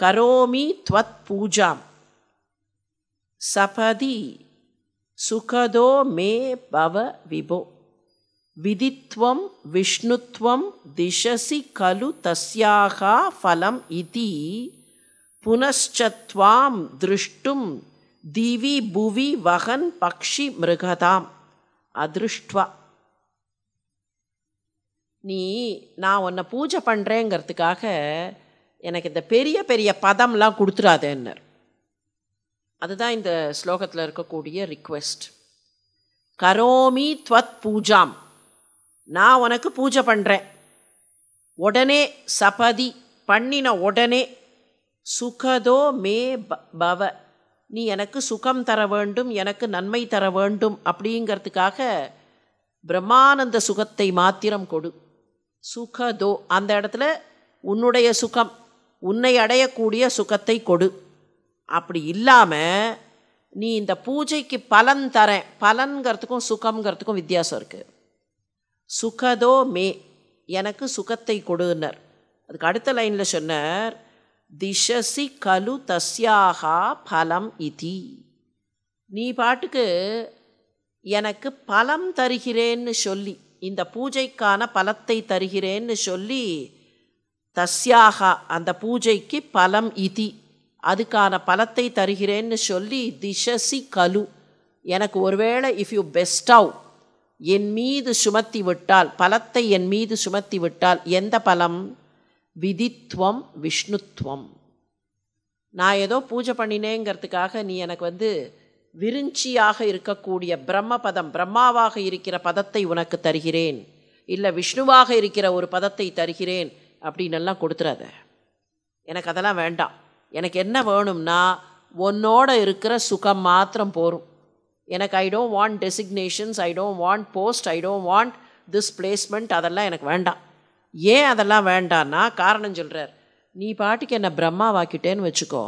கரோமி துவத் பூஜாம் சபதி சுகதோ மே பவ விபோ விதித்வம் விஷ்ணுத்வம் திசசி கலு தஸ்யாக ஃபலம் இதி புனச்சத்வாம் திருஷ்டும் திவி புவி வகன் பக்ஷி மிருகதாம் அதிருஷ்டுவா நீ நான் உன்னை பூஜை பண்ணுறேங்கிறதுக்காக எனக்கு இந்த பெரிய பெரிய பதம்லாம் கொடுத்துடாதேன்னர் அதுதான் இந்த ஸ்லோகத்தில் இருக்கக்கூடிய ரிக்வெஸ்ட் கரோமி துவத் பூஜாம் நான் உனக்கு பூஜை பண்ணுறேன் உடனே சபதி பண்ணின உடனே சுகதோ மே பவ நீ எனக்கு சுகம் தர வேண்டும் எனக்கு நன்மை தர வேண்டும் அப்படிங்கிறதுக்காக பிரம்மானந்த சுகத்தை மாத்திரம் கொடு சுகதோ அந்த இடத்துல உன்னுடைய சுகம் உன்னை அடையக்கூடிய சுகத்தை கொடு அப்படி இல்லாமல் நீ இந்த பூஜைக்கு பலன் தரேன் பலன்கிறதுக்கும் சுகம்ங்கிறதுக்கும் வித்தியாசம் இருக்குது சுகதோ மே எனக்கு சுகத்தை கொடுனர் அதுக்கு அடுத்த லைனில் சொன்னார் திசசி கலு தஸ்யாகா பலம் இதி நீ பாட்டுக்கு எனக்கு பலம் தருகிறேன்னு சொல்லி இந்த பூஜைக்கான பலத்தை தருகிறேன்னு சொல்லி தஸ்யாக அந்த பூஜைக்கு பலம் இதி அதுக்கான பலத்தை தருகிறேன்னு சொல்லி திசசி கலு எனக்கு ஒருவேளை இஃப் யூ பெஸ்ட் அவுட் என் மீது சுமத்தி விட்டால் பலத்தை என் மீது சுமத்தி விட்டால் எந்த பலம் விதித்துவம் விஷ்ணுத்துவம் நான் ஏதோ பூஜை பண்ணினேங்கிறதுக்காக நீ எனக்கு வந்து விரிஞ்சியாக இருக்கக்கூடிய பிரம்ம பதம் பிரம்மாவாக இருக்கிற பதத்தை உனக்கு தருகிறேன் இல்லை விஷ்ணுவாக இருக்கிற ஒரு பதத்தை தருகிறேன் அப்படின்னெல்லாம் கொடுத்துறாத எனக்கு அதெல்லாம் வேண்டாம் எனக்கு என்ன வேணும்னா உன்னோட இருக்கிற சுகம் மாத்திரம் போகும் எனக்கு I don't want designations I don't want post I don't want this placement அதெல்லாம் எனக்கு வேண்டாம் ஏன் அதெல்லாம் வேண்டான்னா காரணம் சொல்கிறார் நீ பாட்டுக்கு என்னை பிரம்மாவாக்கிட்டேன்னு வச்சுக்கோ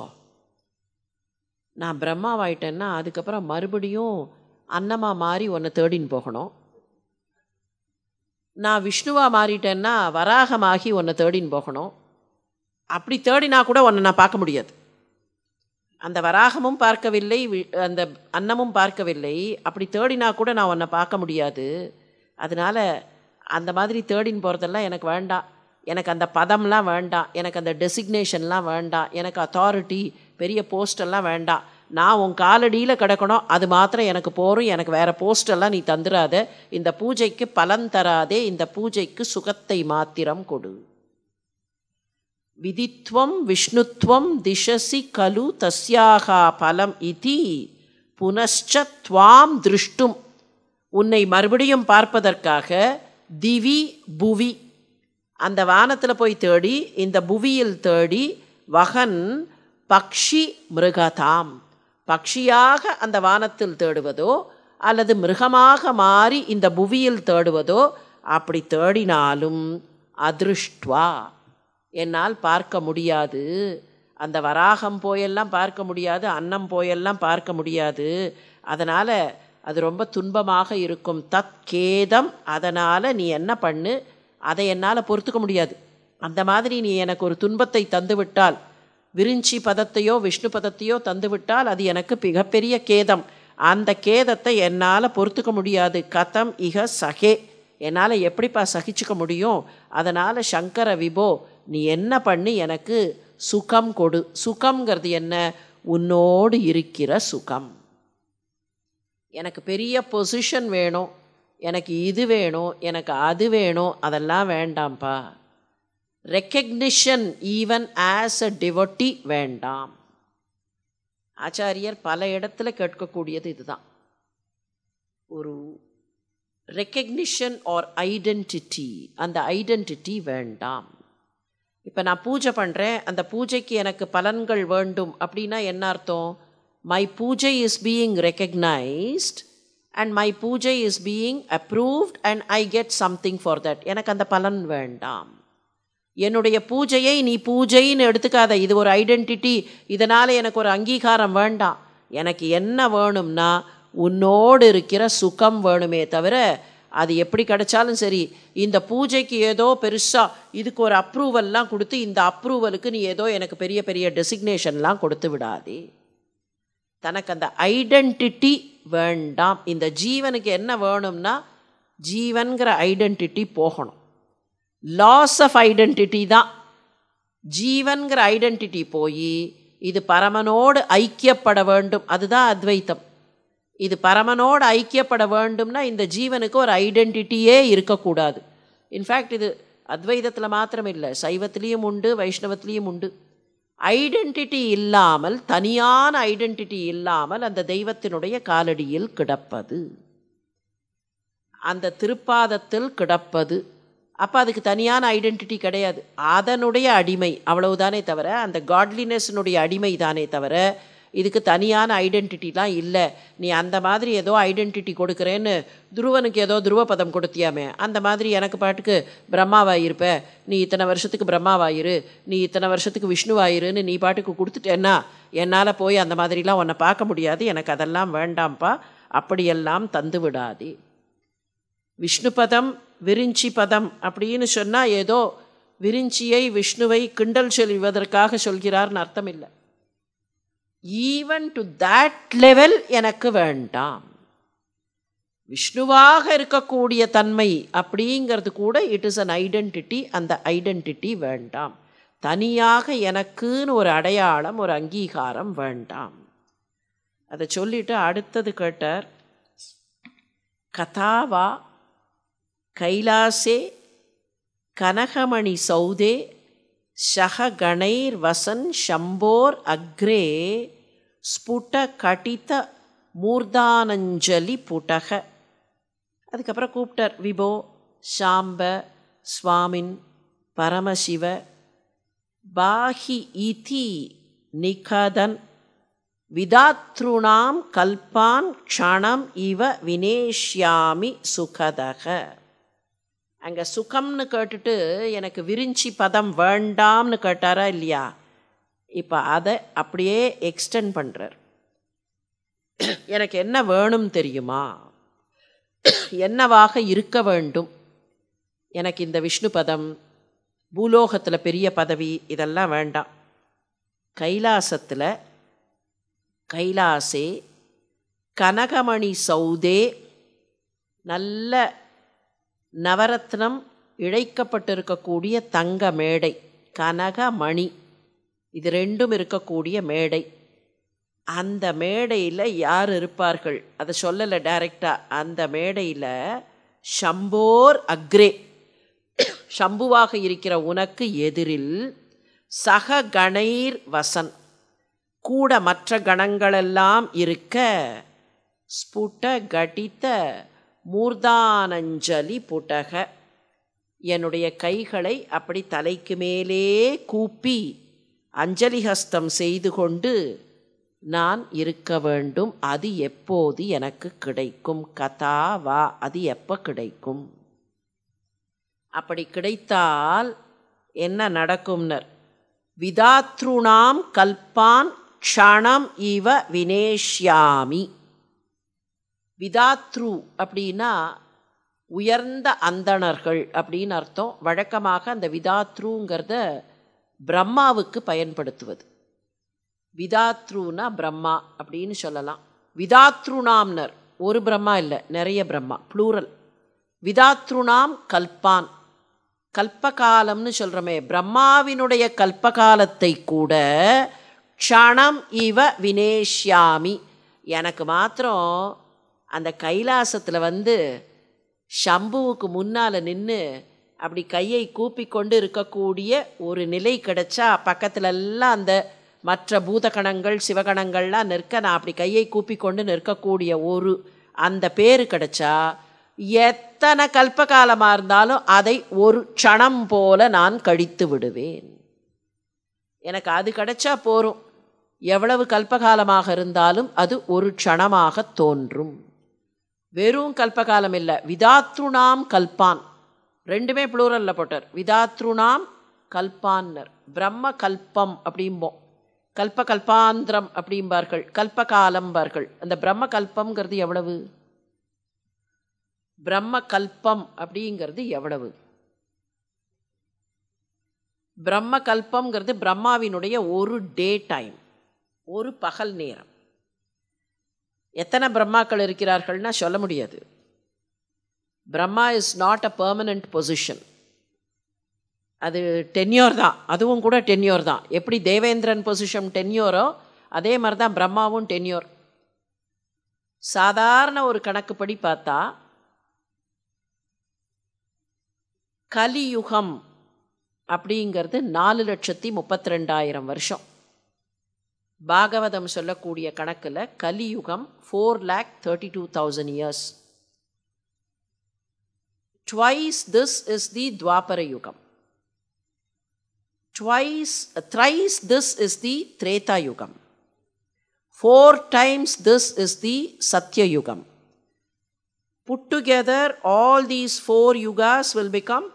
நான் பிரம்மாவாயிட்டேன்னா அதுக்கப்புறம் மறுபடியும் அன்னமாக மாறி உன்னை தேடின்னு போகணும் நான் விஷ்ணுவாக மாறிட்டேன்னா வராகமாகி உன்னை தேடின்னு போகணும் அப்படி தேடினா கூட உன்னை நான் பார்க்க முடியாது அந்த வராகமும் பார்க்கவில்லை அந்த அன்னமும் பார்க்கவில்லை அப்படி தேடினா கூட நான் உன்னை பார்க்க முடியாது அதனால் அந்த மாதிரி தேடின்னு போகிறதெல்லாம் எனக்கு வேண்டாம் எனக்கு அந்த பதம்லாம் வேண்டாம் எனக்கு அந்த டெசிக்னேஷன்லாம் வேண்டாம் எனக்கு அத்தாரிட்டி பெரிய போஸ்டெல்லாம் வேண்டாம் நான் உன் காலடியில் கிடக்கணும் அது மாத்திரம் எனக்கு போகும் எனக்கு வேறு போஸ்டெல்லாம் நீ தந்துடாத இந்த பூஜைக்கு பலன் தராதே இந்த பூஜைக்கு சுகத்தை மாத்திரம் கொடு விதித்வம் விஷ்ணுத்வம் திசசி கலு தஸ்யாகா பலம் இதி புனஷ்ச துவாம் திருஷ்டும் உன்னை மறுபடியும் பார்ப்பதற்காக திவி புவி அந்த வானத்தில் போய் தேடி இந்த புவியில் தேடி வகன் பக்ஷி மிருகதாம் பக்ஷியாக அந்த வானத்தில் தேடுவதோ அல்லது மிருகமாக மாறி இந்த புவியில் தேடுவதோ அப்படி தேடினாலும் அதிருஷ்டுவா என்னால் பார்க்க முடியாது அந்த வராகம் போயெல்லாம் பார்க்க முடியாது அன்னம் போயெல்லாம் பார்க்க முடியாது அதனால் அது ரொம்ப துன்பமாக இருக்கும் தற்கேதம் அதனால் நீ என்ன பண்ணு அதை என்னால் பொறுத்துக்க முடியாது அந்த மாதிரி நீ எனக்கு ஒரு துன்பத்தை தந்துவிட்டால் விரிஞ்சி பதத்தையோ விஷ்ணு பதத்தையோ தந்துவிட்டால் அது எனக்கு மிகப்பெரிய கேதம் அந்த கேதத்தை என்னால் பொறுத்துக்க முடியாது கதம் இக சகே என்னால் எப்படிப்பா சகிச்சுக்க முடியும் அதனால் சங்கர விபோ நீ என்ன பண்ணி எனக்கு சுகம் கொடு சுகம்ங்கிறது என்ன உன்னோடு இருக்கிற சுகம் எனக்கு பெரிய பொசிஷன் வேணும் எனக்கு இது வேணும் எனக்கு அது வேணும் அதெல்லாம் வேண்டாம்ப்பா recognition even as a deity வேண்டாம் ஆச்சாரியர் பல இடத்துல கேட்கக்கூடியது இதுதான் ஒரு ரெக்கக்னிஷன் ஆர் ஐடென்டிட்டி அந்த ஐடென்டிட்டி வேண்டாம் இப்போ நான் பூஜை பண்ணுறேன் அந்த பூஜைக்கு எனக்கு பலன்கள் வேண்டும் அப்படின்னா என்ன அர்த்தம் my puja is being recognised and my puja is being approved and I get something for that எனக்கு அந்த பலன் வேண்டாம் என்னுடைய பூஜையை நீ பூஜைன்னு எடுத்துக்காத இது ஒரு ஐடென்டிட்டி இதனால் எனக்கு ஒரு அங்கீகாரம் வேண்டாம் எனக்கு என்ன வேணும்னா உன்னோடு இருக்கிற சுகம் வேணுமே தவிர அது எப்படி கிடைச்சாலும் சரி இந்த பூஜைக்கு ஏதோ பெருசாக இதுக்கு ஒரு அப்ரூவல்லாம் கொடுத்து இந்த அப்ரூவலுக்கு நீ ஏதோ எனக்கு பெரிய பெரிய டெசிக்னேஷன்லாம் கொடுத்து விடாதே தனக்கு அந்த ஐடென்டிட்டி வேண்டாம் இந்த ஜீவனுக்கு என்ன வேணும்னா ஜீவன்கிற ஐடென்டிட்டி போகணும் லாஸ் ஆஃப் ஐடென்டிட்டி தான் ஜீவன்கிற ஐடென்டிட்டி போய் இது பரமனோடு ஐக்கியப்பட வேண்டும் அதுதான் அத்வைத்தம் இது பரமனோடு ஐக்கியப்பட வேண்டும்னா இந்த ஜீவனுக்கு ஒரு ஐடென்டிட்டியே இருக்கக்கூடாது இன்ஃபேக்ட் இது அத்வைதத்தில் மாத்திரம் இல்லை சைவத்திலையும் உண்டு வைஷ்ணவத்திலையும் உண்டு ஐடென்டிட்டி இல்லாமல் தனியான ஐடென்டிட்டி இல்லாமல் அந்த தெய்வத்தினுடைய காலடியில் கிடப்பது அந்த திருப்பாதத்தில் கிடப்பது அப்போ அதுக்கு தனியான ஐடென்டிட்டி கிடையாது அதனுடைய அடிமை அவ்வளவுதானே தவிர அந்த காட்லினஸ்னுடைய அடிமை தானே தவிர இதுக்கு தனியான ஐடென்டிட்டிலாம் இல்லை நீ அந்த மாதிரி ஏதோ ஐடென்டிட்டி கொடுக்குறேன்னு துருவனுக்கு ஏதோ துருவபதம் கொடுத்தியாமே அந்த மாதிரி எனக்கு பாட்டுக்கு பிரம்மாவாயிருப்ப நீ இத்தனை வருஷத்துக்கு பிரம்மாவாயிரு நீ இத்தனை வருஷத்துக்கு விஷ்ணுவாயிருன்னு நீ பாட்டுக்கு கொடுத்துட்டேன்னா என்னால் போய் அந்த மாதிரிலாம் உன்னை பார்க்க முடியாது எனக்கு அதெல்லாம் வேண்டாம்ப்பா அப்படியெல்லாம் தந்து விடாதே விஷ்ணுபதம் விரிஞ்சி பதம் அப்படின்னு சொன்னால் ஏதோ விரிஞ்சியை விஷ்ணுவை கிண்டல் சொல்வதற்காக சொல்கிறார்னு அர்த்தம் இல்லை ஈவன் டு தேட் லெவல் எனக்கு வேண்டாம் விஷ்ணுவாக இருக்கக்கூடிய தன்மை அப்படிங்கிறது கூட இட் இஸ் அன் ஐடென்டிட்டி அந்த ஐடென்டிட்டி வேண்டாம் தனியாக எனக்குன்னு ஒரு அடையாளம் ஒரு அங்கீகாரம் வேண்டாம் அதை சொல்லிட்டு அடுத்தது கேட்டார் கதாவா கைலாசே கனகமணி சௌதே ஷகணைர்வசன் ஷம்போர் அக்ரே ஸ்புட கடித மூர்தானஞ்சலி புடக அதுக்கப்புறம் கூப்டர் விபோ சாம்ப சுவாமின் பரமசிவ பாஹி இதி நிகதன் விதாத்ருணாம் கல்பான் க்ஷணம் இவ வினேஷ்யாமி சுகதக அங்கே சுகம்னு கேட்டுட்டு எனக்கு விரிஞ்சி பதம் வேண்டாம்னு கேட்டாரா இல்லையா இப்போ அதை அப்படியே எக்ஸ்டெண்ட் பண்ணுறார் எனக்கு என்ன வேணும் தெரியுமா என்னவாக இருக்க வேண்டும் எனக்கு இந்த விஷ்ணு பதம் பூலோகத்தில் பெரிய பதவி இதெல்லாம் வேண்டாம் கைலாசத்தில் கைலாசே கனகமணி சௌதே நல்ல நவரத்னம் இழைக்கப்பட்டிருக்கக்கூடிய தங்க மேடை கனகமணி இது ரெண்டும் இருக்கக்கூடிய மேடை அந்த மேடையில் யார் இருப்பார்கள் அதை சொல்லலை டைரெக்டாக அந்த மேடையில் ஷம்போர் அக்ரே ஷம்புவாக இருக்கிற உனக்கு எதிரில் சக கணைர் வசன் கூட மற்ற கணங்களெல்லாம் இருக்க ஸ்புட்ட கடித்த மூர்தானஞ்சலி புடக என்னுடைய கைகளை அப்படி தலைக்கு மேலே கூப்பி அஞ்சலி ஹஸ்தம் செய்து கொண்டு நான் இருக்க வேண்டும் அது எப்போது எனக்கு கிடைக்கும் கதா வா அது எப்போ கிடைக்கும் அப்படி கிடைத்தால் என்ன நடக்கும்னர் விதாத்ருணாம் கல்பான் க்ஷணம் இவ வினேஷ்யாமி விதாத்ரு அப்படின்னா உயர்ந்த அந்தணர்கள் அப்படின்னு அர்த்தம் வழக்கமாக அந்த விதாத்ருங்கிறத பிரம்மாவுக்கு பயன்படுத்துவது விதாத்ருனா பிரம்மா அப்படின்னு சொல்லலாம் விதாத்ருனாம்னர் ஒரு பிரம்மா இல்லை நிறைய பிரம்மா ப்ளூரல் விதாத்ருனாம் கல்பான் கல்பகாலம்னு சொல்கிறோமே பிரம்மாவினுடைய கல்பகாலத்தை கூட க்ஷணம் இவ வினேஷ்யாமி எனக்கு மாத்திரம் அந்த கைலாசத்தில் வந்து சம்புவுக்கு முன்னால் நின்று அப்படி கையை கூப்பி கொண்டு இருக்கக்கூடிய ஒரு நிலை கிடைச்சா பக்கத்துலெல்லாம் அந்த மற்ற பூதகணங்கள் சிவகணங்கள்லாம் நிற்க நான் அப்படி கையை கூப்பி கொண்டு நிற்கக்கூடிய ஒரு அந்த பேர் கிடைச்சா எத்தனை கல்பகாலமாக இருந்தாலும் அதை ஒரு க்ஷணம் போல நான் கழித்து விடுவேன் எனக்கு அது கிடைச்சா போகும் எவ்வளவு கல்பகாலமாக இருந்தாலும் அது ஒரு க்ஷணமாக தோன்றும் வெறும் கல்பகாலம் இல்லை விதாத்ருணாம் கல்பான் ரெண்டுமே ப்ளூரலில் போட்டார் விதாத்ருணாம் கல்பான்னர் பிரம்ம கல்பம் அப்படிம்போம் கல்ப கல்பாந்திரம் அப்படிம்பார்கள் கல்பகாலம்பார்கள் அந்த பிரம்ம கல்பம்ங்கிறது எவ்வளவு பிரம்ம கல்பம் அப்படிங்கிறது எவ்வளவு பிரம்ம கல்பம்ங்கிறது பிரம்மாவினுடைய ஒரு டே டைம் ஒரு பகல் நேரம் எத்தனை பிரம்மாக்கள் இருக்கிறார்கள்னா சொல்ல முடியாது Brahma is not a permanent position அது டென்யோர் தான் அதுவும் கூட டென்யோர் தான் எப்படி தேவேந்திரன் பொசிஷன் டென்யோரோ அதே மாதிரி தான் பிரம்மாவும் டென்யோர் சாதாரண ஒரு கணக்குப்படி பார்த்தா கலியுகம் அப்படிங்கிறது நாலு லட்சத்தி முப்பத்தி ரெண்டாயிரம் வருஷம் பாகவதம் சொல்லக்கூடிய கணக்கில் கலியுகம் four lakh thirty two thousand years twice this is the Dvapara yuga twice thrice this is the Treta yuga four times this is the Satyayuga put together all these four yugas will become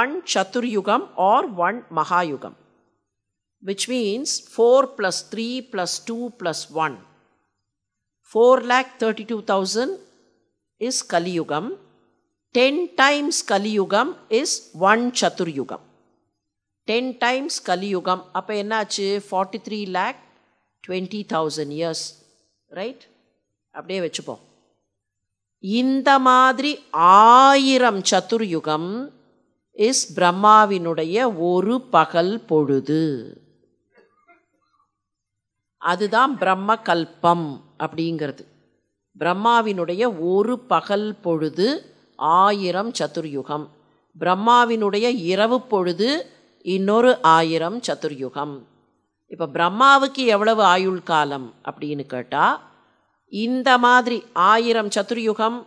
one Chaturyuga or one Mahayuga which means 4 plus 3 plus 2 plus 1. 4 lakh 32,000 is Kali Yugam. 10 times Kali Yugam is 1 Chatur Yugam. 10 times Kali Yugam. அப்போ என்னாச்சு 43 lakh 20,000 years. Right அப்படியே வச்சுப்போம் இந்த மாதிரி ஆயிரம் சத்துர்யுகம் is பிரம்மாவினுடைய ஒரு பகல் பொழுது அதுதான் பிரம்ம கல்பம் அப்படிங்கிறது பிரம்மாவினுடைய ஒரு பகல் பொழுது ஆயிரம் சதுர்யுகம் பிரம்மாவினுடைய இரவு பொழுது இன்னொரு ஆயிரம் சதுர்யுகம் இப்போ பிரம்மாவுக்கு எவ்வளவு ஆயுள் காலம் அப்படின்னு கேட்டால் இந்த மாதிரி ஆயிரம் சதுர்யுகம்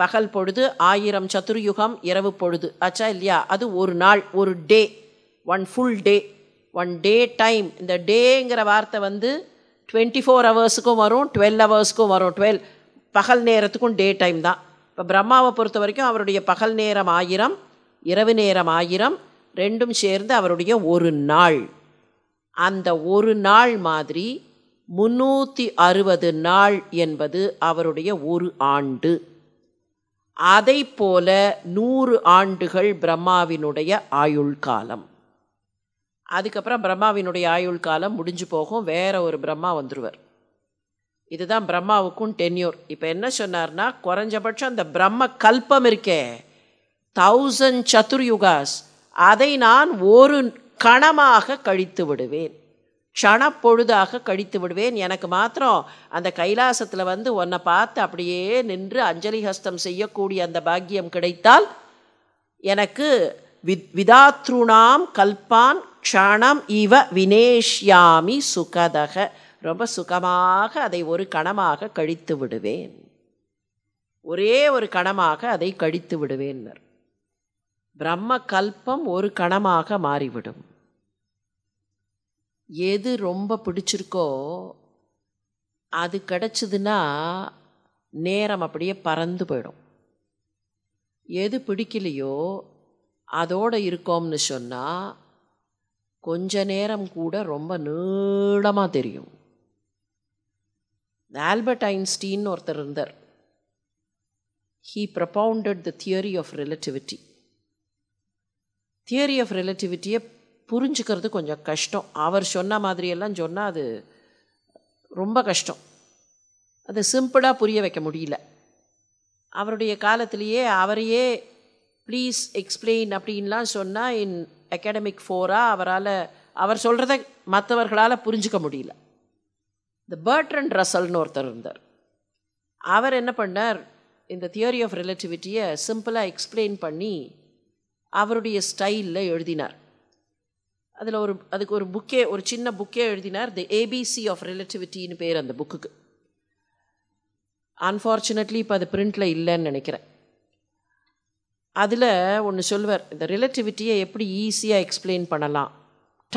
பகல் பொழுது ஆயிரம் சதுர்யுகம் இரவு பொழுது ஆச்சா இல்லையா அது ஒரு நாள் ஒரு day one full day one day time இந்த டேங்கிற வார்த்தை வந்து டுவெண்ட்டி ஃபோர் ஹவர்ஸுக்கும் வரும் டுவெல் ஹவர்ஸுக்கும் வரும் டுவெல் பகல் நேரத்துக்கும் டே டைம் தான் இப்போ பிரம்மாவை பொறுத்த வரைக்கும் அவருடைய பகல் நேரம் ஆயிரம் இரவு நேரம் ஆயிரம் ரெண்டும் சேர்ந்து அவருடைய ஒரு நாள் அந்த ஒரு நாள் மாதிரி முந்நூற்றி அறுபது நாள் என்பது அவருடைய ஒரு ஆண்டு அதை போல நூறு ஆண்டுகள் பிரம்மாவினுடைய ஆயுள் காலம் அதுக்கப்புறம் பிரம்மாவினுடைய ஆயுள் காலம் முடிஞ்சு போகும் வேறு ஒரு பிரம்மா வந்துடுவார் இதுதான் பிரம்மாவுக்கும் டென்யூர் இப்போ என்ன சொன்னார்னா குறைஞ்சபட்சம் அந்த பிரம்ம கல்பம் இருக்கே தௌசண்ட் சத்துர்யுகாஸ் அதை நான் ஒரு கணமாக கழித்து விடுவேன் க்ஷணப்பொழுதாக கழித்து விடுவேன் எனக்கு மாத்திரம் அந்த கைலாசத்தில் வந்து உன்னை பார்த்து அப்படியே நின்று அஞ்சலி ஹஸ்தம் செய்யக்கூடிய அந்த பாக்கியம் கிடைத்தால் எனக்கு வித் விதாத்ருணாம் கல்பான் க்ஷணம் இவ வினேஷ்யாமி சுகதக ரொம்ப சுகமாக அதை ஒரு கணமாக கழித்து விடுவேன் ஒரே ஒரு கணமாக அதை கழித்து விடுவேன் பிரம்ம கல்பம் ஒரு கணமாக மாறிவிடும் எது ரொம்ப பிடிச்சிருக்கோ அது கிடச்சிதுன்னா நேரம் அப்படியே பறந்து போயிடும் எது பிடிக்கலையோ அதோடு இருக்கோம்னு சொன்னால் கொஞ்ச நேரம் கூட ரொம்ப நீளமாக தெரியும் ஆல்பர்ட் ஐன்ஸ்டீன் ஒருத்தர் இருந்தார் he propounded the theory of relativity theory of ரிலேட்டிவிட்டியை புரிஞ்சுக்கிறது கொஞ்சம் கஷ்டம் அவர் சொன்ன மாதிரியெல்லாம் சொன்னால் அது ரொம்ப கஷ்டம் அதை சிம்பிளாக புரிய வைக்க முடியல அவருடைய காலத்திலேயே அவரையே ப்ளீஸ் எக்ஸ்பிளைன் அப்படின்லாம் சொன்னால் இன் அகாடமிக் ஃபோராக அவரால் அவர் சொல்கிறத மற்றவர்களால் புரிஞ்சிக்க முடியல இந்த அண்ட் ரசல்னு ஒருத்தர் இருந்தார் அவர் என்ன பண்ணார் இந்த தியோரி ஆஃப் ரிலேட்டிவிட்டியை சிம்பிளாக எக்ஸ்பிளைன் பண்ணி அவருடைய ஸ்டைலில் எழுதினார் அதில் ஒரு அதுக்கு ஒரு புக்கே ஒரு சின்ன புக்கே எழுதினார் தி ஏபிசி ஆஃப் ரிலேட்டிவிட்டின்னு பேர் அந்த புக்குக்கு அன்ஃபார்ச்சுனேட்லி இப்போ அது பிரிண்டில் இல்லைன்னு நினைக்கிறேன் அதில் ஒன்று சொல்வார் இந்த ரிலேட்டிவிட்டியை எப்படி ஈஸியாக எக்ஸ்பிளைன் பண்ணலாம்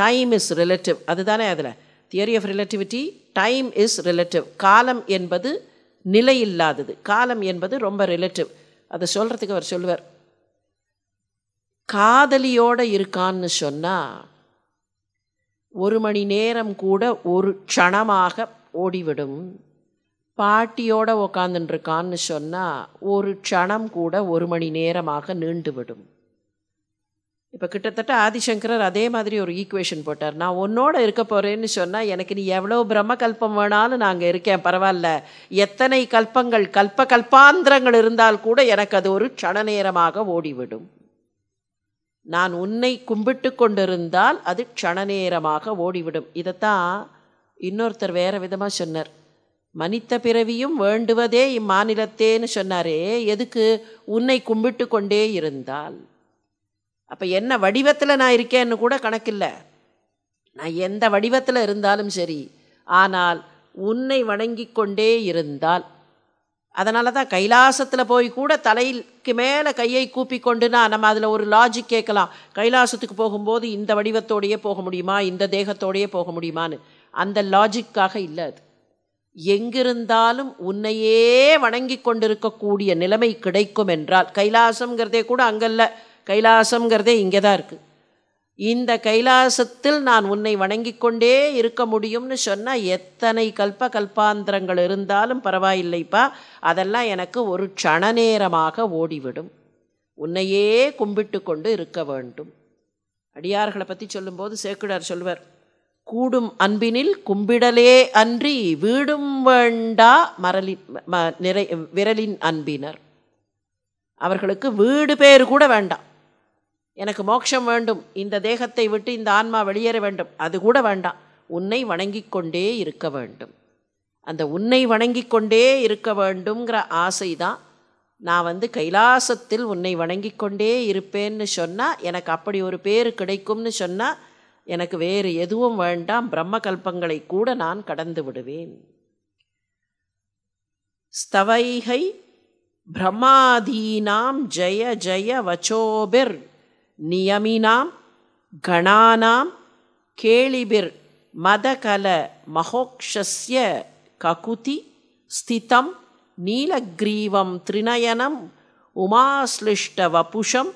டைம் இஸ் ரிலேட்டிவ் அதுதானே அதில் theory of relativity time is relative காலம் என்பது நிலை இல்லாதது காலம் என்பது ரொம்ப ரிலேட்டிவ் அதை சொல்கிறதுக்கு அவர் சொல்லுவார் காதலியோடு இருக்கான்னு சொன்னால் ஒரு மணி நேரம் கூட ஒரு க்ஷணமாக ஓடிவிடும் பாட்டியோட உக்காந்துட்டுருக்கான்னு சொன்னால் ஒரு க்ஷணம் கூட ஒரு மணி நேரமாக நீண்டுவிடும் இப்போ கிட்டத்தட்ட ஆதிசங்கரர் அதே மாதிரி ஒரு ஈக்குவேஷன் போட்டார் நான் உன்னோட இருக்க போகிறேன்னு சொன்னால் எனக்கு நீ எவ்வளோ பிரம்ம கல்பம் வேணாலும் நாங்கள் இருக்கேன் பரவாயில்ல எத்தனை கல்பங்கள் கல்ப கல்பாந்திரங்கள் இருந்தால் கூட எனக்கு அது ஒரு க்ஷண நேரமாக ஓடிவிடும் நான் உன்னை கும்பிட்டு கொண்டிருந்தால் அது க்ஷண நேரமாக ஓடிவிடும் இதைத்தான் இன்னொருத்தர் வேறு விதமாக சொன்னார் மனித பிறவியும் வேண்டுவதே இம்மாநிலத்தேன்னு சொன்னாரே எதுக்கு உன்னை கும்பிட்டு கொண்டே இருந்தால் அப்போ என்ன வடிவத்தில் நான் இருக்கேன்னு கூட கணக்கில்லை நான் எந்த வடிவத்தில் இருந்தாலும் சரி ஆனால் உன்னை வணங்கி கொண்டே இருந்தால் அதனால தான் கைலாசத்தில் போய் கூட தலைக்கு மேலே கையை கூப்பி கொண்டுனா நம்ம அதில் ஒரு லாஜிக் கேட்கலாம் கைலாசத்துக்கு போகும்போது இந்த வடிவத்தோடையே போக முடியுமா இந்த தேகத்தோடையே போக முடியுமான்னு அந்த லாஜிக்காக இல்லை அது எங்கிருந்தாலும் உன்னையே வணங்கி கொண்டிருக்கக்கூடிய நிலைமை கிடைக்கும் என்றால் கைலாசங்கிறதே கூட அங்கல்ல கைலாசங்கிறதே இங்கே தான் இருக்குது இந்த கைலாசத்தில் நான் உன்னை வணங்கி கொண்டே இருக்க முடியும்னு சொன்னால் எத்தனை கல்ப கல்பாந்திரங்கள் இருந்தாலும் பரவாயில்லைப்பா அதெல்லாம் எனக்கு ஒரு க்ஷண நேரமாக ஓடிவிடும் உன்னையே கும்பிட்டு கொண்டு இருக்க வேண்டும் அடியார்களை பற்றி சொல்லும்போது சேக்குடார் சொல்வர் கூடும் அன்பினில் கும்பிடலே அன்றி வீடும் வேண்டா மரலின் நிறை விரலின் அன்பினர் அவர்களுக்கு வீடு பேர் கூட வேண்டாம் எனக்கு மோட்சம் வேண்டும் இந்த தேகத்தை விட்டு இந்த ஆன்மா வெளியேற வேண்டும் அது கூட வேண்டாம் உன்னை வணங்கி கொண்டே இருக்க வேண்டும் அந்த உன்னை வணங்கி கொண்டே இருக்க வேண்டுங்கிற ஆசை தான் நான் வந்து கைலாசத்தில் உன்னை வணங்கி கொண்டே இருப்பேன்னு சொன்னால் எனக்கு அப்படி ஒரு பேர் கிடைக்கும்னு சொன்னால் எனக்கு வேறு எதுவும் வேண்டாம் பிரம்ம கல்பங்களை கூட நான் கடந்து விடுவேன் ஸ்தவைகை பிரம்மாதீனாம் ஜய ஜய வச்சோபிர் நியமினாம் கணானாம் கேளிபிர் மதகல மகோக்ஷஸ்ய ககுதி ஸ்திதம் நீலக்ரீவம் திரிநயனம் வபுஷம்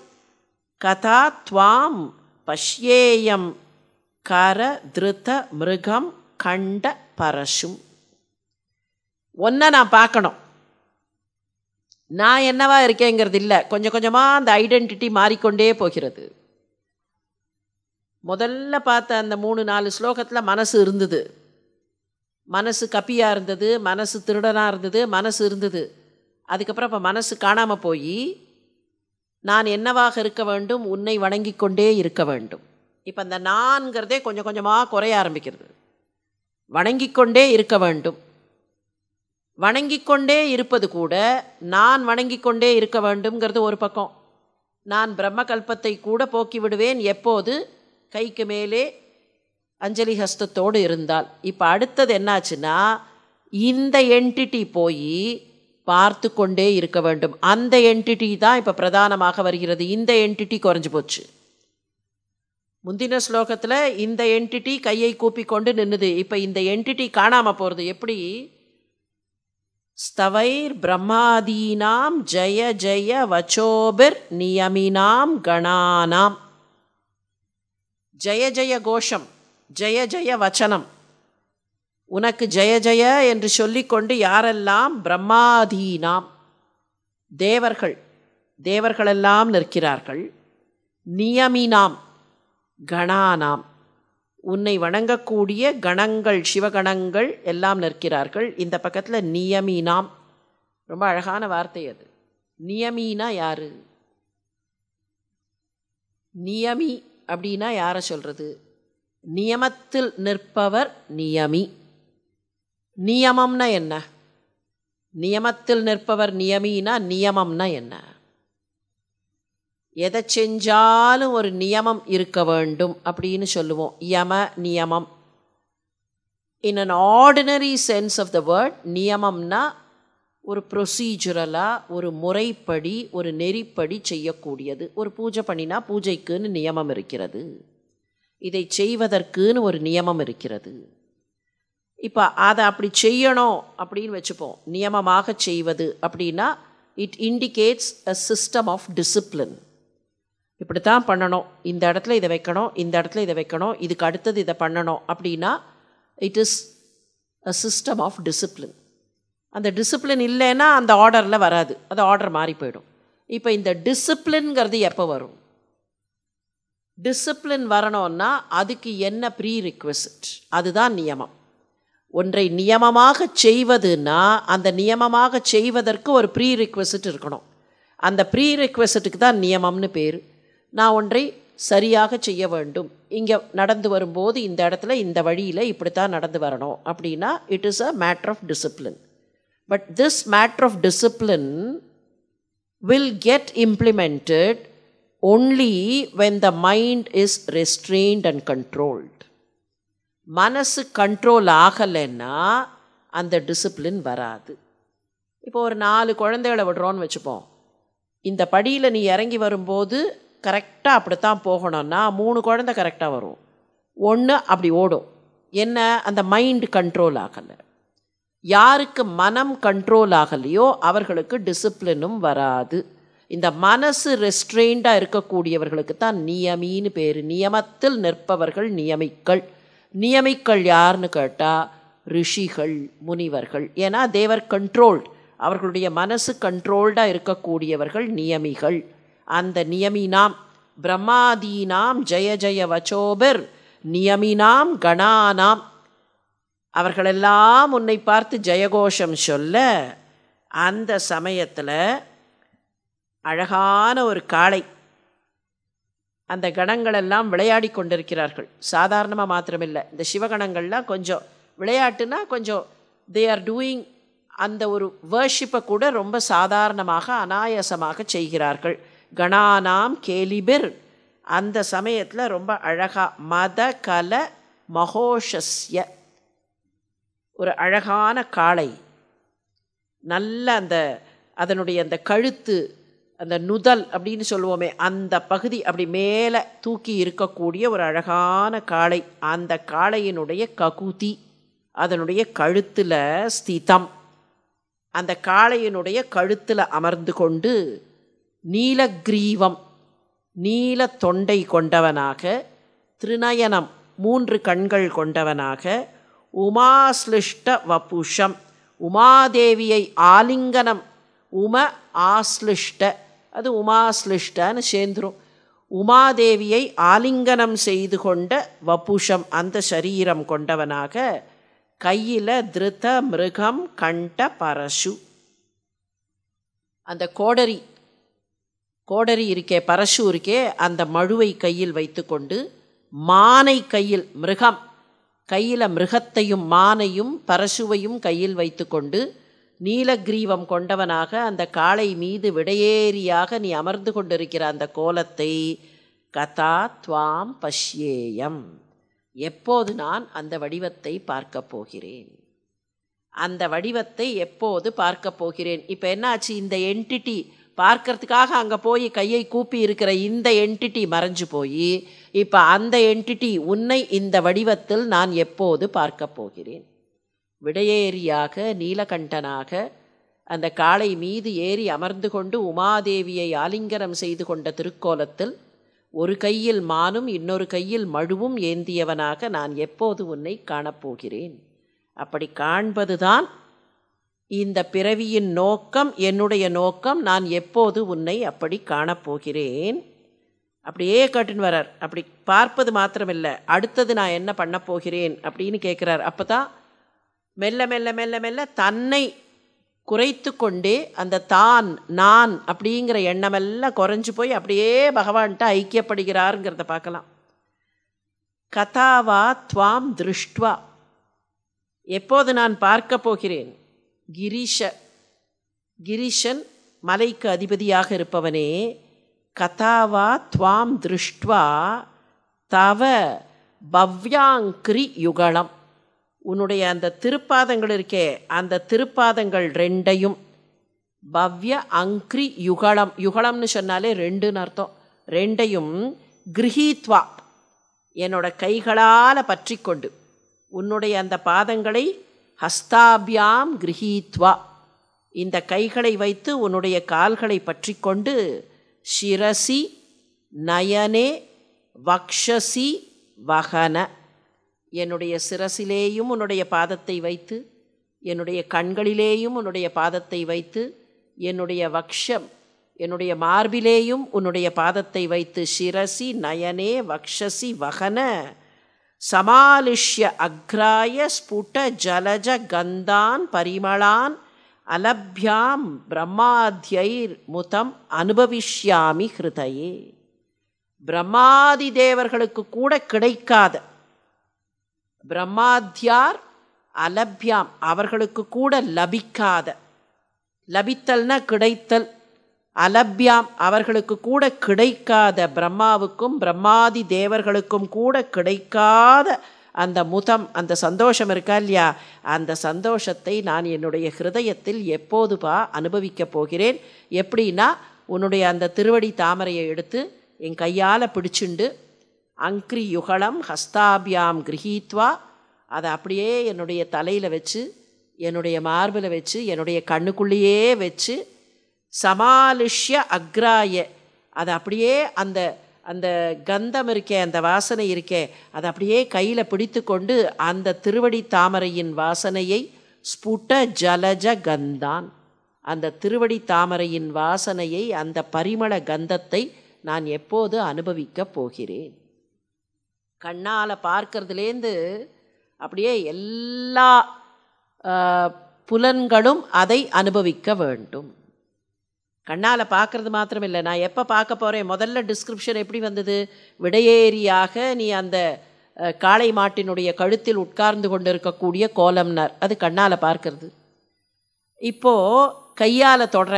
கதா துவாம் பஷ்யேயம் கர திருத மிருகம் கண்ட பரசும் ஒன்றை நான் பார்க்கணும் நான் என்னவா இருக்கேங்கிறது இல்லை கொஞ்சம் கொஞ்சமாக அந்த ஐடென்டிட்டி மாறிக்கொண்டே போகிறது முதல்ல பார்த்த அந்த மூணு நாலு ஸ்லோகத்தில் மனசு இருந்தது மனசு கப்பியாக இருந்தது மனசு திருடனாக இருந்தது மனசு இருந்தது அதுக்கப்புறம் இப்போ மனசு காணாமல் போய் நான் என்னவாக இருக்க வேண்டும் உன்னை வணங்கி கொண்டே இருக்க வேண்டும் இப்போ அந்த நான்கிறதே கொஞ்சம் கொஞ்சமாக குறைய ஆரம்பிக்கிறது வணங்கி கொண்டே இருக்க வேண்டும் வணங்கி கொண்டே இருப்பது கூட நான் வணங்கி கொண்டே இருக்க வேண்டும்ங்கிறது ஒரு பக்கம் நான் பிரம்ம கல்பத்தை கூட போக்கி விடுவேன் எப்போது கைக்கு மேலே அஞ்சலி ஹஸ்தத்தோடு இருந்தால் இப்போ அடுத்தது என்னாச்சுன்னா இந்த என்டிட்டி போய் பார்த்து கொண்டே இருக்க வேண்டும் அந்த என்டிட்டி தான் இப்போ பிரதானமாக வருகிறது இந்த என்டிட்டி குறைஞ்சி போச்சு முந்தின ஸ்லோகத்தில் இந்த என்டிட்டி கையை கூப்பிக்கொண்டு நின்றுது இப்போ இந்த என்டிட்டி காணாமல் போகிறது எப்படி ஸ்தவைர் பிரம்மாதீனாம் ஜய ஜய வச்சோபிர் நியமினாம் கணானாம் ஜய ஜய கோஷம் ஜய ஜய வச்சனம் உனக்கு ஜய ஜய என்று சொல்லிக்கொண்டு யாரெல்லாம் பிரம்மாதீனாம் தேவர்கள் தேவர்களெல்லாம் நிற்கிறார்கள் நியமினாம் கணானாம் உன்னை வணங்கக்கூடிய கணங்கள் சிவகணங்கள் எல்லாம் நிற்கிறார்கள் இந்த பக்கத்தில் நியமீனாம் ரொம்ப அழகான வார்த்தை அது நியமீனா யார் நியமி அப்படின்னா யாரை சொல்கிறது நியமத்தில் நிற்பவர் நியமி நியமம்னா என்ன நியமத்தில் நிற்பவர் நியமினா நியமம்னா என்ன எதை செஞ்சாலும் ஒரு நியமம் இருக்க வேண்டும் அப்படின்னு சொல்லுவோம் யம நியமம் in an ordinary sense of the word நியமம்னா ஒரு ப்ரொசீஜரலாக ஒரு முறைப்படி ஒரு நெறிப்படி செய்யக்கூடியது ஒரு பூஜை பண்ணினா பூஜைக்குன்னு நியமம் இருக்கிறது இதை செய்வதற்குன்னு ஒரு நியமம் இருக்கிறது இப்போ அதை அப்படி செய்யணும் அப்படின்னு வச்சுப்போம் நியமமாக செய்வது அப்படின்னா it indicates a system of discipline இப்படி தான் பண்ணணும் இந்த இடத்துல இதை வைக்கணும் இந்த இடத்துல இதை வைக்கணும் இதுக்கு அடுத்தது இதை பண்ணணும் அப்படின்னா it is a system of discipline அந்த டிசிப்ளின் இல்லைன்னா அந்த ஆர்டரில் வராது அது ஆர்டர் மாறி போயிடும் இப்போ இந்த டிசிப்ளின்ங்கிறது எப்போ வரும் டிசிப்ளின் வரணும்னா அதுக்கு என்ன ப்ரீ ரிக்வெசிட் அதுதான் நியமம் ஒன்றை நியமமாக செய்வதுன்னா அந்த நியமமாக செய்வதற்கு ஒரு ப்ரீ ரிக்வெசிட் இருக்கணும் அந்த ப்ரீ ரிக்வெஸ்ட்டுக்கு தான் நியமம்னு பேர் நான் ஒன்றை சரியாக செய்ய வேண்டும் இங்கே நடந்து வரும்போது இந்த இடத்துல இந்த வழியில் இப்படித்தான் நடந்து வரணும் அப்படின்னா it is a matter of discipline but this matter of discipline will get implemented only when the mind is restrained and controlled மனசு கண்ட்ரோல் ஆகலைன்னா அந்த டிசிப்ளின் வராது இப்போ ஒரு நாலு குழந்தைகளை விடுறோன்னு வச்சுப்போம் இந்த படியில் நீ இறங்கி வரும்போது கரெக்டாக அப்படி தான் போகணும்னா மூணு குழந்த கரெக்டாக வரும் ஒன்று அப்படி ஓடும் என்ன அந்த மைண்டு கண்ட்ரோல் ஆகலை யாருக்கு மனம் கண்ட்ரோல் ஆகலையோ அவர்களுக்கு டிசிப்ளினும் வராது இந்த மனசு ரெஸ்ட்ரெயின்டாக இருக்கக்கூடியவர்களுக்கு தான் நியமின்னு பேர் நியமத்தில் நிற்பவர்கள் நியமிக்கள் நியமிக்கள் யாருன்னு கேட்டால் ரிஷிகள் முனிவர்கள் ஏன்னா தேவர் கண்ட்ரோல்டு அவர்களுடைய மனசு கண்ட்ரோல்டாக இருக்கக்கூடியவர்கள் நியமிகள் அந்த நியமினாம் பிரம்மாதீனாம் ஜெய ஜெய வச்சோபர் நியமினாம் கணானாம் அவர்களெல்லாம் உன்னை பார்த்து ஜெயகோஷம் சொல்ல அந்த சமயத்தில் அழகான ஒரு காளை அந்த கணங்களெல்லாம் விளையாடி கொண்டிருக்கிறார்கள் சாதாரணமாக மாத்திரமில்லை இந்த சிவகணங்கள்லாம் கொஞ்சம் விளையாட்டுனா கொஞ்சம் தே ஆர் டூயிங் அந்த ஒரு வேர்ஷிப்பை கூட ரொம்ப சாதாரணமாக அனாயசமாக செய்கிறார்கள் கணானாம் கேலிபிர் அந்த சமயத்தில் ரொம்ப அழகாக மத கல மகோஷஸ்ய ஒரு அழகான காளை நல்ல அந்த அதனுடைய அந்த கழுத்து அந்த நுதல் அப்படின்னு சொல்லுவோமே அந்த பகுதி அப்படி மேலே தூக்கி இருக்கக்கூடிய ஒரு அழகான காளை அந்த காளையினுடைய ககுதி அதனுடைய கழுத்தில் ஸ்திதம் அந்த காளையினுடைய கழுத்தில் அமர்ந்து கொண்டு நீலக்ரீவம் நீல தொண்டை கொண்டவனாக திருநயனம் மூன்று கண்கள் கொண்டவனாக உமாஸ்லிஷ்ட வபுஷம் உமாதேவியை ஆலிங்கனம் உம ஆஸ்லிஷ்ட அது உமாஸ்லிஷ்டன்னு சேர்ந்துடும் உமாதேவியை ஆலிங்கனம் செய்து கொண்ட வபுஷம் அந்த சரீரம் கொண்டவனாக கையில் திருத்த மிருகம் கண்ட பரசு அந்த கோடரி கோடரி இருக்கே பரசு இருக்கே அந்த மழுவை கையில் வைத்துக்கொண்டு மானை கையில் மிருகம் கையில் மிருகத்தையும் மானையும் பரசுவையும் கையில் வைத்துக்கொண்டு நீலகிரீவம் கொண்டவனாக அந்த காளை மீது விடையேறியாக நீ அமர்ந்து கொண்டிருக்கிற அந்த கோலத்தை கதா துவாம் பஷ்யேயம் எப்போது நான் அந்த வடிவத்தை பார்க்கப் போகிறேன் அந்த வடிவத்தை எப்போது பார்க்கப் போகிறேன் இப்போ என்னாச்சு இந்த என்டிட்டி பார்க்கறதுக்காக அங்கே போய் கையை கூப்பி இருக்கிற இந்த என்டிட்டி மறைஞ்சு போய் இப்போ அந்த என்டிட்டி உன்னை இந்த வடிவத்தில் நான் எப்போது பார்க்கப் போகிறேன் விடையேறியாக நீலகண்டனாக அந்த காளை மீது ஏறி அமர்ந்து கொண்டு உமாதேவியை ஆலிங்கனம் செய்து கொண்ட திருக்கோலத்தில் ஒரு கையில் மானும் இன்னொரு கையில் மழுவும் ஏந்தியவனாக நான் எப்போது உன்னை காணப்போகிறேன் அப்படி காண்பதுதான் இந்த பிறவியின் நோக்கம் என்னுடைய நோக்கம் நான் எப்போது உன்னை அப்படி காணப்போகிறேன் அப்படியே காட்டின்னு வரார் அப்படி பார்ப்பது மாத்திரமில்லை அடுத்தது நான் என்ன பண்ண போகிறேன் அப்படின்னு கேட்குறார் அப்போ தான் மெல்ல மெல்ல மெல்ல மெல்ல தன்னை குறைத்து கொண்டே அந்த தான் நான் அப்படிங்கிற எண்ணமெல்லாம் குறைஞ்சு போய் அப்படியே பகவான்கிட்ட ஐக்கியப்படுகிறாருங்கிறத பார்க்கலாம் கதாவா துவாம் திருஷ்டுவா எப்போது நான் பார்க்க போகிறேன் கிரீஷ கிரீஷன் மலைக்கு அதிபதியாக இருப்பவனே கதாவா துவாம் திருஷ்டுவா தவ பவ்யாங்கிரி யுகலம் உன்னுடைய அந்த திருப்பாதங்கள் இருக்கே அந்த திருப்பாதங்கள் ரெண்டையும் பவ்ய அங்கிரி யுகலம் யுகலம்னு சொன்னாலே ரெண்டுன்னு அர்த்தம் ரெண்டையும் கிரகித்வா என்னோட கைகளால் பற்றி கொண்டு உன்னுடைய அந்த பாதங்களை ஹஸ்தாபியாம் கிரகீத்வா இந்த கைகளை வைத்து உன்னுடைய கால்களை பற்றி கொண்டு சிரசி நயனே வக்ஷசி வகன என்னுடைய சிரசிலேயும் உன்னுடைய பாதத்தை வைத்து என்னுடைய கண்களிலேயும் உன்னுடைய பாதத்தை வைத்து என்னுடைய வக்ஷம் என்னுடைய மார்பிலேயும் உன்னுடைய பாதத்தை வைத்து சிரசி நயனே வக்ஷசி வகன சமாலிஷ்ய அக்ராய ஸ்புட ஜலஜ கந்தான் பரிமளான் அலப்யாம் பிரம்மாத்யர் முதம் அனுபவிஷ்யாமி ஹிருதயே பிரம்மாதி தேவர்களுக்கு கூட கிடைக்காத பிரம்மாத்யார் அலபியாம் அவர்களுக்கு கூட லபிக்காத லபித்தல்னா கிடைத்தல் அலப்யாம் அவர்களுக்கு கூட கிடைக்காத பிரம்மாவுக்கும் பிரம்மாதி தேவர்களுக்கும் கூட கிடைக்காத அந்த முதம் அந்த சந்தோஷம் இருக்கா இல்லையா அந்த சந்தோஷத்தை நான் என்னுடைய ஹிருதயத்தில் எப்போதுபா அனுபவிக்கப் போகிறேன் எப்படின்னா உன்னுடைய அந்த திருவடி தாமரையை எடுத்து என் கையால் பிடிச்சுண்டு அங்கிரி யுகலம் ஹஸ்தாபியாம் கிரகித்வா அதை அப்படியே என்னுடைய தலையில் வச்சு என்னுடைய மார்பில் வச்சு என்னுடைய கண்ணுக்குள்ளேயே வச்சு சமாலிஷ்ய அக்ராய அதை அப்படியே அந்த அந்த கந்தம் இருக்கே அந்த வாசனை இருக்கே அதை அப்படியே கையில் பிடித்து கொண்டு அந்த திருவடி தாமரையின் வாசனையை ஸ்புட்ட ஜலஜ கந்தான் அந்த திருவடி தாமரையின் வாசனையை அந்த பரிமள கந்தத்தை நான் எப்போது அனுபவிக்கப் போகிறேன் கண்ணால் பார்க்கறதுலேருந்து அப்படியே எல்லா புலன்களும் அதை அனுபவிக்க வேண்டும் கண்ணால் பார்க்குறது மாத்திரம் இல்லை நான் எப்போ பார்க்க போகிறேன் முதல்ல டிஸ்கிரிப்ஷன் எப்படி வந்தது விடையேறியாக நீ அந்த காளை மாட்டினுடைய கழுத்தில் உட்கார்ந்து கொண்டு இருக்கக்கூடிய கோலம்னார் அது கண்ணால் பார்க்கறது இப்போது கையால் தொடர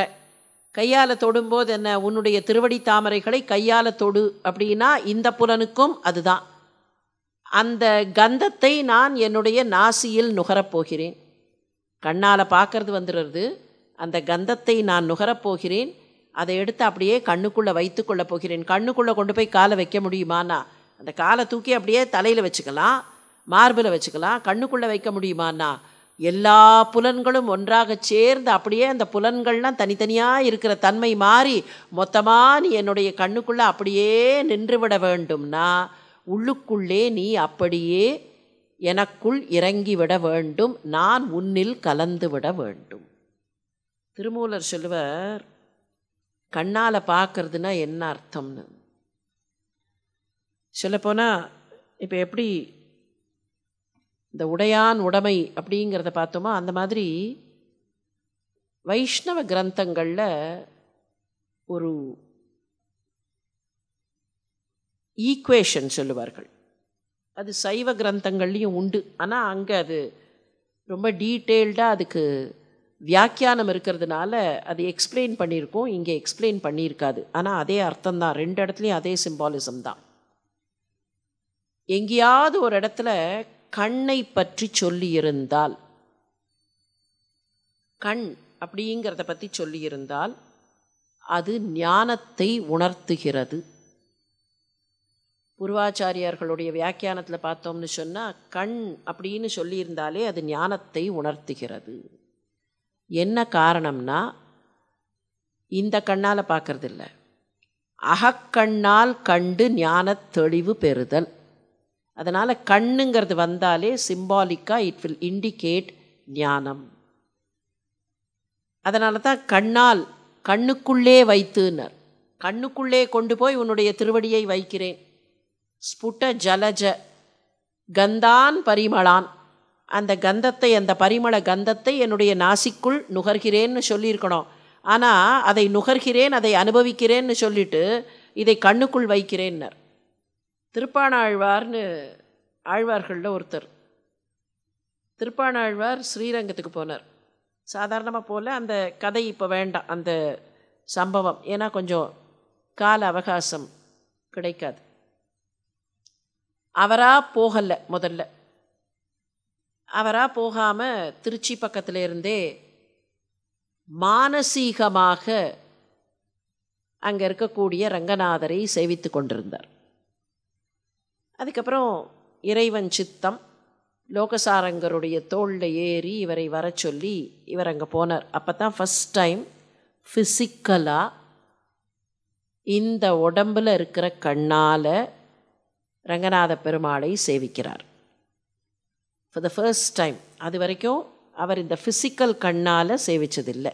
கையால் தொடும்போது என்ன உன்னுடைய திருவடி தாமரைகளை கையால் தொடு அப்படின்னா இந்த புலனுக்கும் அதுதான் அந்த கந்தத்தை நான் என்னுடைய நாசியில் நுகரப்போகிறேன் கண்ணால் பார்க்கறது வந்துடுறது அந்த கந்தத்தை நான் நுகரப்போகிறேன் அதை எடுத்து அப்படியே கண்ணுக்குள்ளே வைத்து கொள்ளப் போகிறேன் கண்ணுக்குள்ளே கொண்டு போய் காலை வைக்க முடியுமானா அந்த காலை தூக்கி அப்படியே தலையில் வச்சுக்கலாம் மார்பில் வச்சுக்கலாம் கண்ணுக்குள்ளே வைக்க முடியுமானா எல்லா புலன்களும் ஒன்றாக சேர்ந்து அப்படியே அந்த புலன்கள்லாம் தனித்தனியாக இருக்கிற தன்மை மாறி மொத்தமாக நீ என்னுடைய கண்ணுக்குள்ளே அப்படியே நின்றுவிட வேண்டும்னா உள்ளுக்குள்ளே நீ அப்படியே எனக்குள் இறங்கிவிட வேண்டும் நான் உன்னில் கலந்துவிட வேண்டும் திருமூலர் சொல்லுவர் கண்ணால் பார்க்கறதுனா என்ன அர்த்தம்னு சொல்லப்போனால் இப்போ எப்படி இந்த உடையான் உடைமை அப்படிங்கிறத பார்த்தோமோ அந்த மாதிரி வைஷ்ணவ கிரந்தங்களில் ஒரு ஈக்குவேஷன் சொல்லுவார்கள் அது சைவ கிரந்தங்கள்லேயும் உண்டு ஆனால் அங்கே அது ரொம்ப டீட்டெயில்டாக அதுக்கு வியாக்கியானம் இருக்கிறதுனால அது எக்ஸ்பிளைன் பண்ணியிருக்கோம் இங்கே எக்ஸ்பிளைன் பண்ணியிருக்காது ஆனால் அதே அர்த்தம் தான் ரெண்டு இடத்துலையும் அதே சிம்பாலிசம் தான் எங்கேயாவது ஒரு இடத்துல கண்ணை பற்றி சொல்லியிருந்தால் கண் அப்படிங்கிறத பற்றி சொல்லியிருந்தால் அது ஞானத்தை உணர்த்துகிறது பூர்வாச்சாரியார்களுடைய வியாக்கியானத்தில் பார்த்தோம்னு சொன்னால் கண் அப்படின்னு சொல்லியிருந்தாலே அது ஞானத்தை உணர்த்துகிறது என்ன காரணம்னா இந்த கண்ணால் பார்க்கறதில்ல அகக்கண்ணால் கண்டு ஞான தெளிவு பெறுதல் அதனால் கண்ணுங்கிறது வந்தாலே சிம்பாலிக்காக இட் வில் இண்டிகேட் ஞானம் அதனால தான் கண்ணால் கண்ணுக்குள்ளே வைத்துனர் கண்ணுக்குள்ளே கொண்டு போய் உன்னுடைய திருவடியை வைக்கிறேன் ஸ்புட்ட ஜலஜ கந்தான் பரிமளான் அந்த கந்தத்தை அந்த பரிமள கந்தத்தை என்னுடைய நாசிக்குள் நுகர்கிறேன்னு சொல்லியிருக்கணும் ஆனால் அதை நுகர்கிறேன் அதை அனுபவிக்கிறேன்னு சொல்லிட்டு இதை கண்ணுக்குள் வைக்கிறேன்னர் திருப்பானாழ்வார்னு ஆழ்வார்களில் ஒருத்தர் திருப்பானாழ்வார் ஸ்ரீரங்கத்துக்கு போனார் சாதாரணமாக போல் அந்த கதை இப்போ வேண்டாம் அந்த சம்பவம் ஏன்னா கொஞ்சம் கால அவகாசம் கிடைக்காது அவராக போகலை முதல்ல அவராக போகாமல் திருச்சி பக்கத்தில் இருந்தே மானசீகமாக அங்கே இருக்கக்கூடிய ரங்கநாதரை சேவித்து கொண்டிருந்தார் அதுக்கப்புறம் இறைவன் சித்தம் லோகசாரங்கருடைய தோளில் ஏறி இவரை வர சொல்லி இவர் அங்கே போனார் அப்போ தான் ஃபஸ்ட் டைம் ஃபிசிக்கலாக இந்த உடம்பில் இருக்கிற கண்ணால் ரங்கநாத பெருமாளை சேவிக்கிறார் ஃபார் த ஃபர்ஸ்ட் டைம் அது வரைக்கும் அவர் இந்த ஃபிசிக்கல் கண்ணால் சேவிச்சதில்லை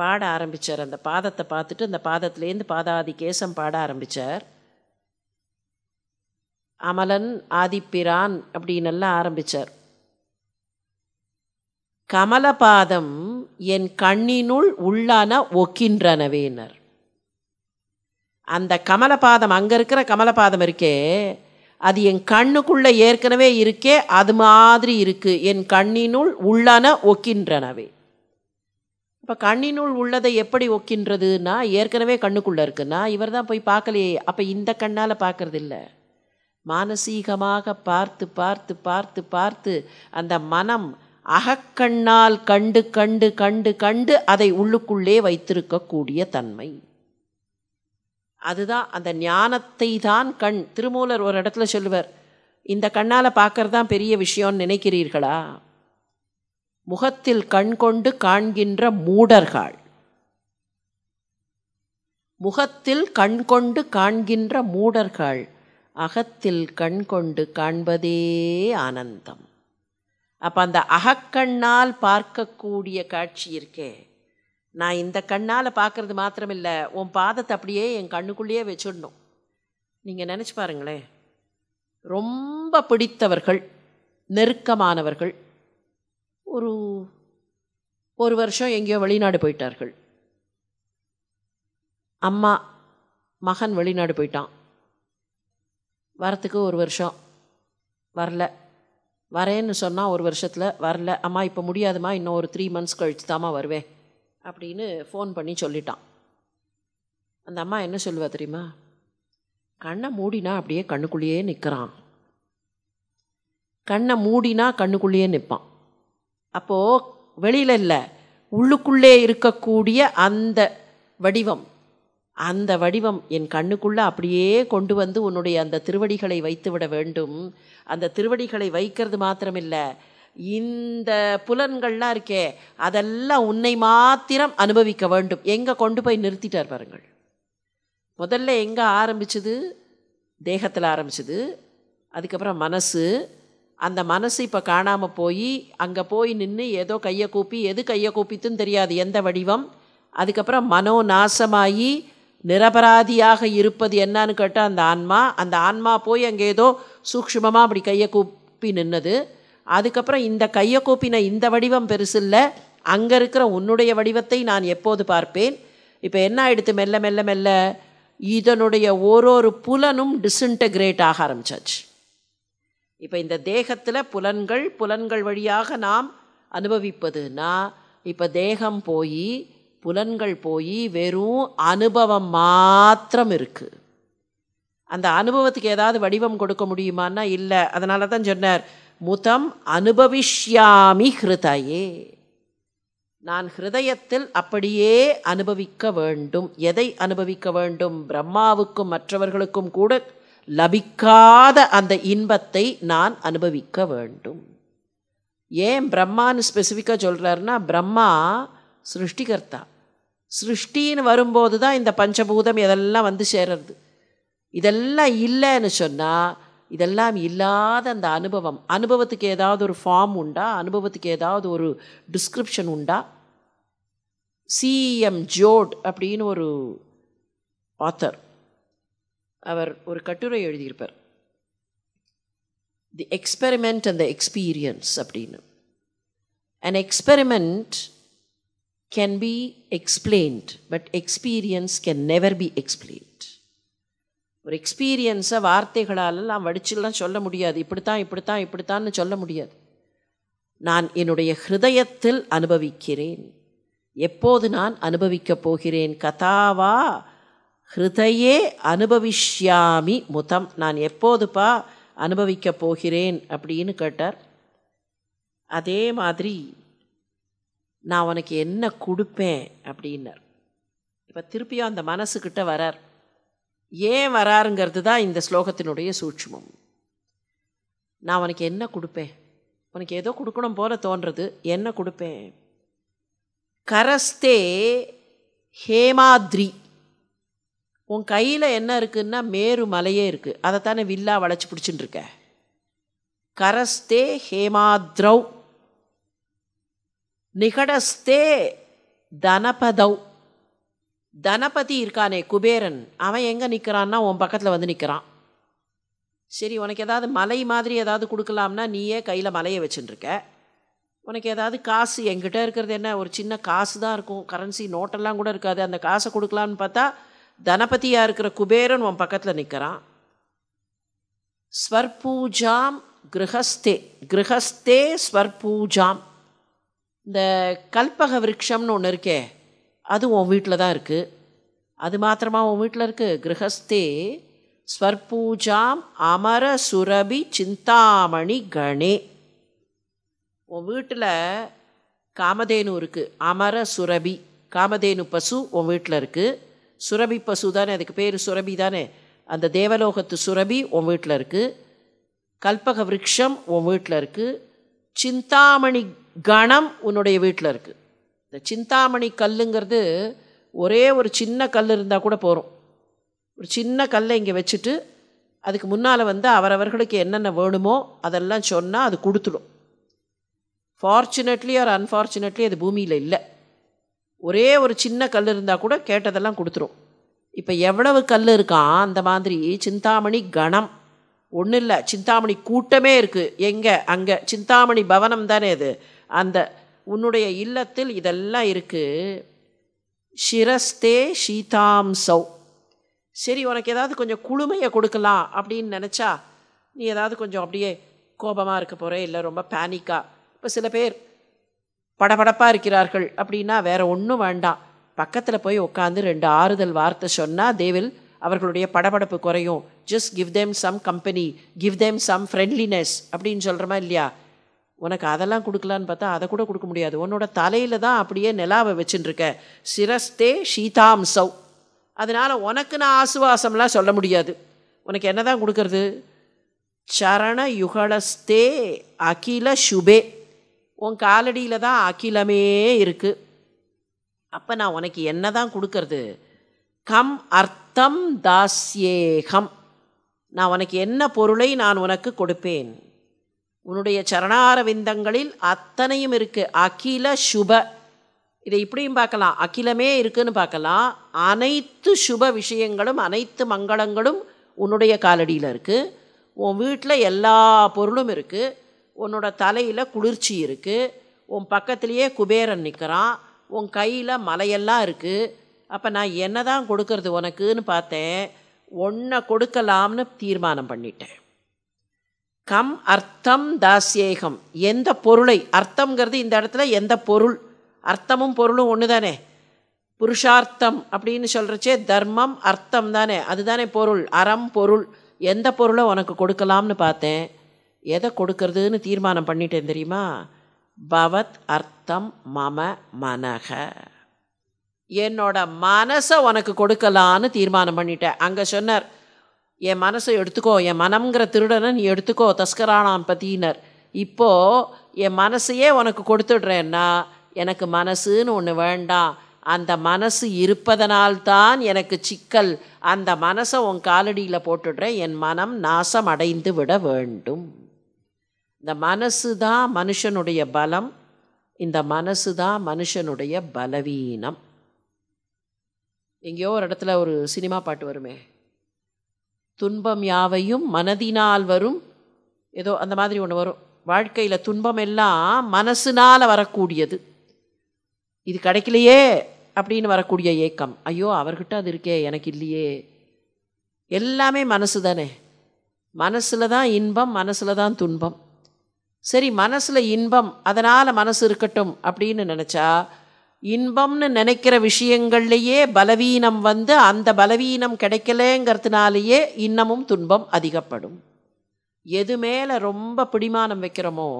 பாட ஆரம்பித்தார் அந்த பாதத்தை பார்த்துட்டு அந்த பாதத்துலேருந்து பாதாதி கேசம் பாட ஆரம்பித்தார் அமலன் ஆதிப்பிரான் அப்படின்னெல்லாம் ஆரம்பித்தார் கமலபாதம் என் கண்ணினுள் உள்ளான ஒக்கின்றனவேனர் அந்த கமலபாதம் அங்கே இருக்கிற கமலபாதம் இருக்கே அது என் கண்ணுக்குள்ளே ஏற்கனவே இருக்கே அது மாதிரி இருக்குது என் கண்ணினுள் உள்ளன ஒக்கின்றனவே இப்போ கண்ணினுள் உள்ளதை எப்படி ஒக்கின்றதுன்னா ஏற்கனவே கண்ணுக்குள்ளே இருக்குன்னா இவர் தான் போய் பார்க்கலையே அப்போ இந்த கண்ணால் இல்லை மானசீகமாக பார்த்து பார்த்து பார்த்து பார்த்து அந்த மனம் அகக்கண்ணால் கண்டு கண்டு கண்டு கண்டு அதை உள்ளுக்குள்ளே வைத்திருக்கக்கூடிய தன்மை அதுதான் அந்த ஞானத்தை தான் கண் திருமூலர் ஒரு இடத்துல சொல்லுவார் இந்த கண்ணால் பார்க்கறது தான் பெரிய விஷயம்னு நினைக்கிறீர்களா முகத்தில் கண் கொண்டு காண்கின்ற மூடர்கள் முகத்தில் கண் கொண்டு காண்கின்ற மூடர்கள் அகத்தில் கண் கொண்டு காண்பதே ஆனந்தம் அப்போ அந்த அகக்கண்ணால் பார்க்கக்கூடிய காட்சி இருக்கே நான் இந்த கண்ணால் பார்க்குறது மாத்திரமில்ல உன் பாதத்தை அப்படியே என் கண்ணுக்குள்ளேயே வச்சுடணும் நீங்கள் நினச்சி பாருங்களேன் ரொம்ப பிடித்தவர்கள் நெருக்கமானவர்கள் ஒரு ஒரு வருஷம் எங்கேயோ வெளிநாடு போயிட்டார்கள் அம்மா மகன் வெளிநாடு போயிட்டான் வரத்துக்கு ஒரு வருஷம் வரல வரேன்னு சொன்னால் ஒரு வருஷத்தில் வரல அம்மா இப்போ முடியாதுமா இன்னும் ஒரு த்ரீ மந்த்ஸ் கழிச்சு தாம்மா வருவேன் அப்படின்னு ஃபோன் பண்ணி சொல்லிட்டான் அந்த அம்மா என்ன சொல்லுவா தெரியுமா கண்ணை மூடினா அப்படியே கண்ணுக்குள்ளேயே நிற்கிறான் கண்ணை மூடினா கண்ணுக்குள்ளேயே நிற்பான் அப்போது வெளியில் இல்லை உள்ளுக்குள்ளே இருக்கக்கூடிய அந்த வடிவம் அந்த வடிவம் என் கண்ணுக்குள்ளே அப்படியே கொண்டு வந்து உன்னுடைய அந்த திருவடிகளை வைத்துவிட வேண்டும் அந்த திருவடிகளை வைக்கிறது மாத்திரமில்லை இந்த புலன்கள்லாம் இருக்கே அதெல்லாம் உன்னை மாத்திரம் அனுபவிக்க வேண்டும் எங்கே கொண்டு போய் நிறுத்திட்டார் பாருங்கள் முதல்ல எங்கே ஆரம்பிச்சது தேகத்தில் ஆரம்பிச்சது அதுக்கப்புறம் மனசு அந்த மனசு இப்போ காணாமல் போய் அங்கே போய் நின்று ஏதோ கையை கூப்பி எது கையை கூப்பித்துன்னு தெரியாது எந்த வடிவம் அதுக்கப்புறம் மனோ நாசமாகி நிரபராதியாக இருப்பது என்னான்னு கேட்டால் அந்த ஆன்மா அந்த ஆன்மா போய் அங்கே ஏதோ சூக்ஷமாக அப்படி கையை கூப்பி நின்னது அதுக்கப்புறம் இந்த கையை கூப்பின இந்த வடிவம் பெருசு இல்லை அங்கே இருக்கிற உன்னுடைய வடிவத்தை நான் எப்போது பார்ப்பேன் இப்போ என்ன ஆயிடுத்து மெல்ல மெல்ல மெல்ல இதனுடைய ஒரு ஒரு புலனும் டிஸ்இன்டகிரேட் ஆக ஆரம்பிச்சாச்சு இப்போ இந்த தேகத்தில் புலன்கள் புலன்கள் வழியாக நாம் அனுபவிப்பதுன்னா இப்போ தேகம் போய் புலன்கள் போய் வெறும் அனுபவம் மாத்திரம் இருக்குது அந்த அனுபவத்துக்கு ஏதாவது வடிவம் கொடுக்க முடியுமான்னா இல்லை அதனால தான் சொன்னார் முதம் அனுபவிஷ்யாமி ஹிருதயே நான் ஹிருதயத்தில் அப்படியே அனுபவிக்க வேண்டும் எதை அனுபவிக்க வேண்டும் பிரம்மாவுக்கும் மற்றவர்களுக்கும் கூட லபிக்காத அந்த இன்பத்தை நான் அனுபவிக்க வேண்டும் ஏன் பிரம்மான்னு ஸ்பெசிஃபிக்காக சொல்கிறாருன்னா பிரம்மா சிருஷ்டிகர்த்தா சிருஷ்டின்னு வரும்போது தான் இந்த பஞ்சபூதம் இதெல்லாம் வந்து சேர்றது இதெல்லாம் இல்லைன்னு சொன்னால் இதெல்லாம் இல்லாத அந்த அனுபவம் அனுபவத்துக்கு ஏதாவது ஒரு ஃபார்ம் உண்டா அனுபவத்துக்கு ஏதாவது ஒரு டிஸ்கிரிப்ஷன் உண்டா சிஎம் ஜோட் அப்படின்னு ஒரு ஆத்தர் அவர் ஒரு கட்டுரை எழுதியிருப்பார் the experiment and the experience அப்படின்னு and experiment can be explained but experience can never be explained ஒரு எக்ஸ்பீரியன்ஸை வார்த்தைகளாலெல்லாம் வடிச்சுலாம் சொல்ல முடியாது இப்படித்தான் இப்படித்தான் இப்படித்தான்னு சொல்ல முடியாது நான் என்னுடைய ஹிருதயத்தில் அனுபவிக்கிறேன் எப்போது நான் அனுபவிக்கப் போகிறேன் கதாவா ஹிருதயே அனுபவிஷ்யாமி முதம் நான் எப்போதுப்பா அனுபவிக்கப் போகிறேன் அப்படின்னு கேட்டார் அதே மாதிரி நான் உனக்கு என்ன கொடுப்பேன் அப்படின்னார் இப்போ திருப்பியும் அந்த மனசுக்கிட்ட வரார் ஏன் வராருங்கிறது தான் இந்த ஸ்லோகத்தினுடைய சூட்சமம் நான் அவனுக்கு என்ன கொடுப்பேன் உனக்கு ஏதோ கொடுக்கணும் போல தோன்றது என்ன கொடுப்பேன் கரஸ்தே ஹேமாத்ரி உன் கையில் என்ன இருக்குன்னா மேரு மலையே இருக்குது அதைத்தானே வில்லா வளைச்சி பிடிச்சின்னு இருக்க கரஸ்தே ஹேமாத்ரௌ நிகடஸ்தே தனபதௌ தனபதி இருக்கானே குபேரன் அவன் எங்கே நிற்கிறான்னா உன் பக்கத்தில் வந்து நிற்கிறான் சரி உனக்கு ஏதாவது மலை மாதிரி ஏதாவது கொடுக்கலாம்னா நீயே கையில் மலையை வச்சுட்டுருக்க உனக்கு ஏதாவது காசு எங்கிட்ட இருக்கிறது என்ன ஒரு சின்ன காசு தான் இருக்கும் கரன்சி நோட்டெல்லாம் கூட இருக்காது அந்த காசை கொடுக்கலான்னு பார்த்தா தனபதியாக இருக்கிற குபேரன் உன் பக்கத்தில் நிற்கிறான் ஸ்வர்பூஜாம் கிரகஸ்தே கிரகஸ்தே ஸ்வர்பூஜாம் இந்த கல்பக விருட்சம்னு ஒன்று இருக்கே அது உன் வீட்டில் தான் இருக்குது அது மாத்திரமா உன் வீட்டில் இருக்குது கிரகஸ்தே ஸ்வர்பூஜாம் அமர சுரபி சிந்தாமணி கணே உன் வீட்டில் காமதேனு இருக்குது அமர சுரபி காமதேனு பசு உன் வீட்டில் இருக்குது சுரபி பசு தானே அதுக்கு பேர் சுரபி தானே அந்த தேவலோகத்து சுரபி உன் வீட்டில் இருக்குது கல்பக விரக்ஷம் உன் வீட்டில் இருக்குது சிந்தாமணி கணம் உன்னுடைய வீட்டில் இருக்குது இந்த சிந்தாமணி கல்லுங்கிறது ஒரே ஒரு சின்ன கல் இருந்தால் கூட போகிறோம் ஒரு சின்ன கல்லை இங்கே வச்சுட்டு அதுக்கு முன்னால் வந்து அவரவர்களுக்கு என்னென்ன வேணுமோ அதெல்லாம் சொன்னால் அது கொடுத்துடும் ஃபார்ச்சுனேட்லி ஆர் அன்ஃபார்ச்சுனேட்லி அது பூமியில் இல்லை ஒரே ஒரு சின்ன கல் இருந்தால் கூட கேட்டதெல்லாம் கொடுத்துரும் இப்போ எவ்வளவு கல் இருக்கான் அந்த மாதிரி சிந்தாமணி கணம் ஒன்றும் இல்லை சிந்தாமணி கூட்டமே இருக்குது எங்கே அங்கே சிந்தாமணி பவனம் தானே அது அந்த உன்னுடைய இல்லத்தில் இதெல்லாம் இருக்குது ஷிரஸ்தே ஷீதாம் சௌ சரி உனக்கு ஏதாவது கொஞ்சம் குளுமையை கொடுக்கலாம் அப்படின்னு நினச்சா நீ ஏதாவது கொஞ்சம் அப்படியே கோபமாக இருக்க போகிற இல்லை ரொம்ப பேனிக்காக இப்போ சில பேர் படபடப்பாக இருக்கிறார்கள் அப்படின்னா வேறு ஒன்றும் வேண்டாம் பக்கத்தில் போய் உட்காந்து ரெண்டு ஆறுதல் வார்த்தை சொன்னால் தேவில் அவர்களுடைய படபடப்பு குறையும் just give them some company give them some friendliness அப்படின்னு சொல்கிறோமா இல்லையா உனக்கு அதெல்லாம் கொடுக்கலான்னு பார்த்தா அதை கூட கொடுக்க முடியாது உன்னோட தலையில் தான் அப்படியே நிலாவை வச்சுட்டுருக்க சிரஸ்தே சௌ அதனால் உனக்கு நான் ஆசுவாசம்லாம் சொல்ல முடியாது உனக்கு என்ன தான் கொடுக்கறது சரண யுகலஸ்தே அகில சுபே உன் காலடியில் தான் அகிலமே இருக்குது அப்போ நான் உனக்கு என்ன தான் கொடுக்கறது கம் அர்த்தம் தாஸ்யேகம் நான் உனக்கு என்ன பொருளை நான் உனக்கு கொடுப்பேன் உன்னுடைய சரணாரவிந்தங்களில் அத்தனையும் இருக்குது அகில சுப இதை இப்படியும் பார்க்கலாம் அகிலமே இருக்குதுன்னு பார்க்கலாம் அனைத்து சுப விஷயங்களும் அனைத்து மங்களங்களும் உன்னுடைய காலடியில் இருக்குது உன் வீட்டில் எல்லா பொருளும் இருக்குது உன்னோட தலையில் குளிர்ச்சி இருக்குது உன் பக்கத்துலேயே குபேரன் நிற்கிறான் உன் கையில் மலையெல்லாம் இருக்குது அப்போ நான் என்ன தான் கொடுக்கறது உனக்குன்னு பார்த்தேன் ஒன்றை கொடுக்கலாம்னு தீர்மானம் பண்ணிட்டேன் கம் அர்த்தம் தாசியேகம் எந்த பொருளை அர்த்தம்ங்கிறது இந்த இடத்துல எந்த பொருள் அர்த்தமும் பொருளும் ஒன்று தானே புருஷார்த்தம் அப்படின்னு சொல்கிறச்சே தர்மம் அர்த்தம் தானே அதுதானே பொருள் அறம் பொருள் எந்த பொருளை உனக்கு கொடுக்கலாம்னு பார்த்தேன் எதை கொடுக்கறதுன்னு தீர்மானம் பண்ணிட்டேன் தெரியுமா பவத் அர்த்தம் மம மனக என்னோட மனசை உனக்கு கொடுக்கலான்னு தீர்மானம் பண்ணிட்டேன் அங்கே சொன்னார் என் மனசை எடுத்துக்கோ என் மனம்ங்கிற திருடனை நீ எடுத்துக்கோ தஸ்கரானாம் பத்தினர் இப்போது என் மனசையே உனக்கு கொடுத்துடுறேன்னா எனக்கு மனசுன்னு ஒன்று வேண்டாம் அந்த மனசு இருப்பதனால்தான் எனக்கு சிக்கல் அந்த மனசை உன் காலடியில் போட்டுடுறேன் என் மனம் நாசம் அடைந்து விட வேண்டும் இந்த மனசு தான் மனுஷனுடைய பலம் இந்த மனசு தான் மனுஷனுடைய பலவீனம் எங்கேயோ ஒரு இடத்துல ஒரு சினிமா பாட்டு வருமே துன்பம் யாவையும் மனதினால் வரும் ஏதோ அந்த மாதிரி ஒன்று வரும் வாழ்க்கையில் துன்பம் எல்லாம் மனசுனால் வரக்கூடியது இது கிடைக்கலையே அப்படின்னு வரக்கூடிய ஏக்கம் ஐயோ அவர்கிட்ட அது இருக்கே எனக்கு இல்லையே எல்லாமே மனசு தானே மனசில் தான் இன்பம் மனசில் தான் துன்பம் சரி மனசில் இன்பம் அதனால் மனசு இருக்கட்டும் அப்படின்னு நினச்சா இன்பம்னு நினைக்கிற விஷயங்கள்லேயே பலவீனம் வந்து அந்த பலவீனம் கிடைக்கலங்கிறதுனாலேயே இன்னமும் துன்பம் அதிகப்படும் எது மேலே ரொம்ப பிடிமானம் வைக்கிறோமோ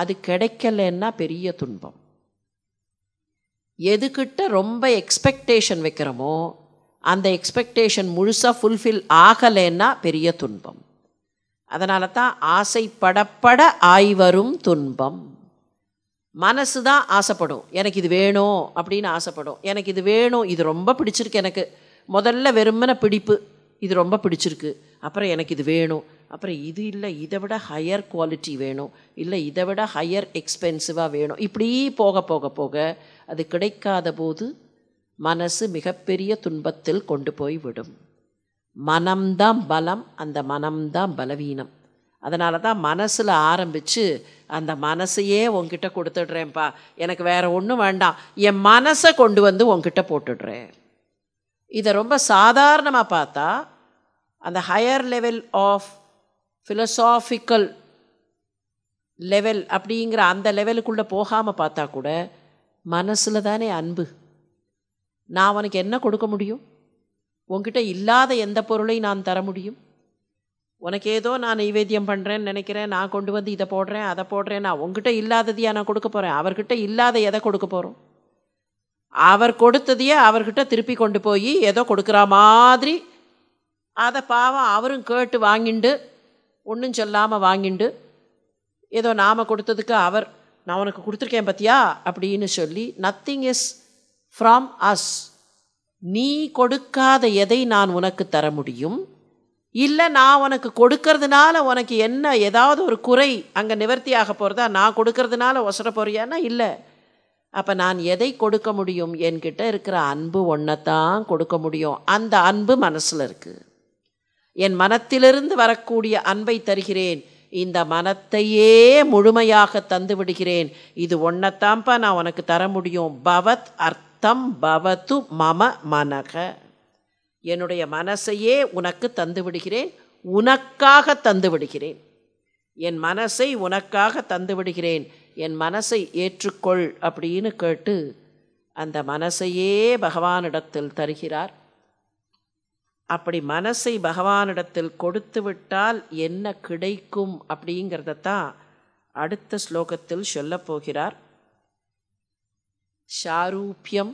அது கிடைக்கலன்னா பெரிய துன்பம் எதுக்கிட்ட ரொம்ப எக்ஸ்பெக்டேஷன் வைக்கிறோமோ அந்த எக்ஸ்பெக்டேஷன் முழுசாக ஃபுல்ஃபில் ஆகலைன்னா பெரிய துன்பம் அதனால தான் ஆசைப்படப்பட ஆய்வரும் துன்பம் மனசு தான் ஆசைப்படும் எனக்கு இது வேணும் அப்படின்னு ஆசைப்படும் எனக்கு இது வேணும் இது ரொம்ப பிடிச்சிருக்கு எனக்கு முதல்ல வெறுமன பிடிப்பு இது ரொம்ப பிடிச்சிருக்கு அப்புறம் எனக்கு இது வேணும் அப்புறம் இது இல்லை இதை விட ஹையர் குவாலிட்டி வேணும் இல்லை இதை விட ஹையர் எக்ஸ்பென்சிவாக வேணும் இப்படி போக போக போக அது கிடைக்காத போது மனசு மிகப்பெரிய துன்பத்தில் கொண்டு போய் விடும் மனம்தான் பலம் அந்த மனம்தான் பலவீனம் அதனால தான் மனசில் ஆரம்பித்து அந்த மனசையே உங்ககிட்ட கொடுத்துடுறேன்ப்பா எனக்கு வேறு ஒன்றும் வேண்டாம் என் மனசை கொண்டு வந்து உங்ககிட்ட போட்டுடுறேன் இதை ரொம்ப சாதாரணமாக பார்த்தா அந்த higher level of philosophical level அப்படிங்கிற அந்த லெவலுக்குள்ளே போகாமல் பார்த்தா கூட மனசில் தானே அன்பு நான் அவனுக்கு என்ன கொடுக்க முடியும் உங்ககிட்ட இல்லாத எந்த பொருளை நான் தர முடியும் உனக்கு ஏதோ நான் நைவேத்தியம் பண்ணுறேன்னு நினைக்கிறேன் நான் கொண்டு வந்து இதை போடுறேன் அதை போடுறேன் நான் உங்ககிட்ட இல்லாததையா நான் கொடுக்க போகிறேன் அவர்கிட்ட இல்லாத எதை கொடுக்க போகிறோம் அவர் கொடுத்ததையே அவர்கிட்ட திருப்பி கொண்டு போய் ஏதோ கொடுக்குற மாதிரி அதை பாவம் அவரும் கேட்டு வாங்கிண்டு ஒன்றும் சொல்லாமல் வாங்கிண்டு ஏதோ நாம் கொடுத்ததுக்கு அவர் நான் உனக்கு கொடுத்துருக்கேன் பத்தியா அப்படின்னு சொல்லி நத்திங் இஸ் ஃப்ரம் அஸ் நீ கொடுக்காத எதை நான் உனக்கு தர முடியும் இல்லை நான் உனக்கு கொடுக்கறதுனால உனக்கு என்ன ஏதாவது ஒரு குறை அங்கே நிவர்த்தியாக போகிறதா நான் கொடுக்கறதுனால ஒசர போறியானா இல்லை அப்போ நான் எதை கொடுக்க முடியும் என்கிட்ட இருக்கிற அன்பு ஒன்றைத்தான் கொடுக்க முடியும் அந்த அன்பு மனசில் இருக்குது என் மனத்திலிருந்து வரக்கூடிய அன்பை தருகிறேன் இந்த மனத்தையே முழுமையாக தந்து விடுகிறேன் இது ஒன்றைத்தான்ப்பா நான் உனக்கு தர முடியும் பவத் அர்த்தம் பவத்து மம மனக என்னுடைய மனசையே உனக்கு தந்து விடுகிறேன் உனக்காக தந்து விடுகிறேன் என் மனசை உனக்காக தந்து விடுகிறேன் என் மனசை ஏற்றுக்கொள் அப்படின்னு கேட்டு அந்த மனசையே பகவானிடத்தில் தருகிறார் அப்படி மனசை பகவானிடத்தில் கொடுத்து விட்டால் என்ன கிடைக்கும் அப்படிங்கிறதத்தான் அடுத்த ஸ்லோகத்தில் சொல்லப்போகிறார் சாரூபியம்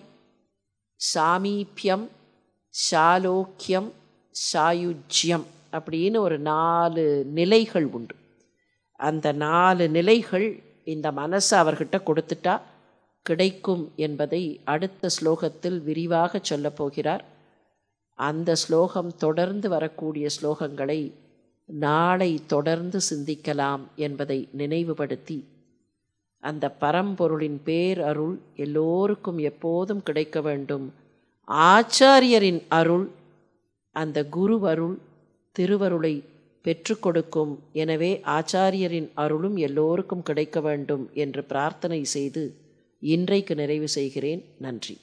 சாமீபியம் சாலோக்கியம் சாயுஜ்யம் அப்படின்னு ஒரு நாலு நிலைகள் உண்டு அந்த நாலு நிலைகள் இந்த மனசை அவர்கிட்ட கொடுத்துட்டா கிடைக்கும் என்பதை அடுத்த ஸ்லோகத்தில் விரிவாக சொல்லப்போகிறார் அந்த ஸ்லோகம் தொடர்ந்து வரக்கூடிய ஸ்லோகங்களை நாளை தொடர்ந்து சிந்திக்கலாம் என்பதை நினைவுபடுத்தி அந்த பரம்பொருளின் பேர் அருள் எல்லோருக்கும் எப்போதும் கிடைக்க வேண்டும் ஆச்சாரியரின் அருள் அந்த குருவருள் திருவருளை பெற்று கொடுக்கும் எனவே ஆச்சாரியரின் அருளும் எல்லோருக்கும் கிடைக்க வேண்டும் என்று பிரார்த்தனை செய்து இன்றைக்கு நிறைவு செய்கிறேன் நன்றி